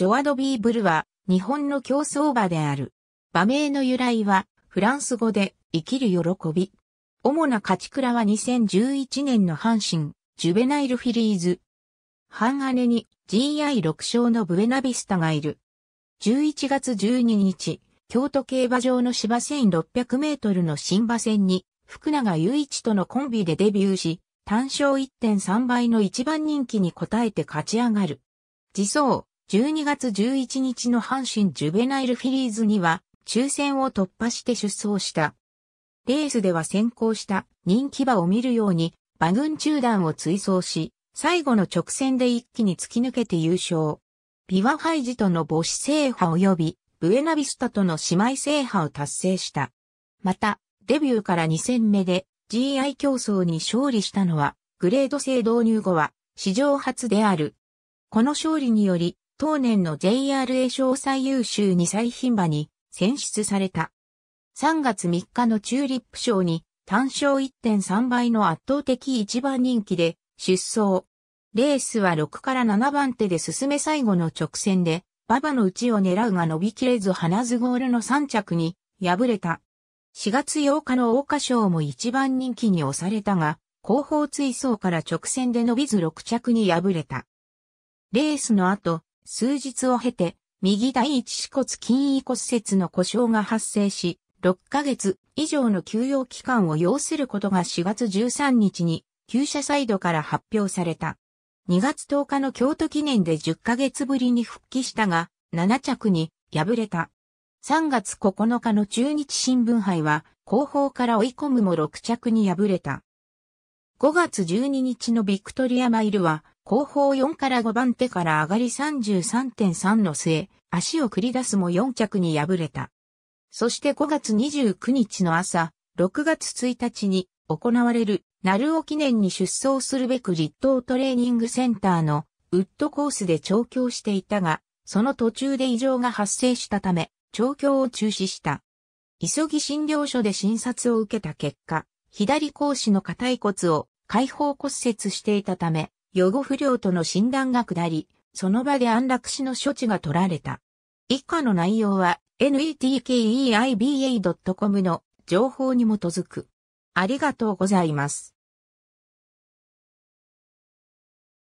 ジョアド・ビー・ブルは、日本の競走馬である。馬名の由来は、フランス語で、生きる喜び。主な勝ち倉は2011年の阪神、ジュベナイルフィリーズ。半姉に GI6 勝のブエナビスタがいる。11月12日、京都競馬場の芝1600メートルの新馬戦に、福永雄一とのコンビでデビューし、単勝1.3倍の一番人気に応えて勝ち上がる。自走、12月11日の阪神ジュベナイルフィリーズには、抽選を突破して出走した。レースでは先行した人気馬を見るように、馬群中断を追走し、最後の直線で一気に突き抜けて優勝。ビワハイジとの母子制覇及び、ブエナビスタとの姉妹制覇を達成した。また、デビューから2戦目で GI 競争に勝利したのは、グレード制導入後は、史上初である。この勝利により、当年の JRA 賞最優秀2歳品馬に選出された。3月3日のチューリップ賞に単勝1.3倍の圧倒的一番人気で出走。レースは6から7番手で進め最後の直線で、馬場の内を狙うが伸びきれず花ズゴールの3着に敗れた。4月8日の桜花賞も一番人気に押されたが、後方追走から直線で伸びず6着に敗れた。レースの後、数日を経て、右第一指骨筋位骨折の故障が発生し、6ヶ月以上の休養期間を要することが4月13日に、旧社サイドから発表された。2月10日の京都記念で10ヶ月ぶりに復帰したが、7着に敗れた。3月9日の中日新聞杯は、後方から追い込むも6着に敗れた。5月12日のビクトリアマイルは、後方4から5番手から上がり33.3の末、足を繰り出すも4着に敗れた。そして5月29日の朝、6月1日に行われる、鳴尾記念に出走するべく立東トレーニングセンターのウッドコースで調教していたが、その途中で異常が発生したため、調教を中止した。急ぎ診療所で診察を受けた結果、左格子の硬い骨を開放骨折していたため、予後不良との診断が下り、その場で安楽死の処置が取られた。以下の内容は netkeiba.com の情報に基づく。ありがとうございます。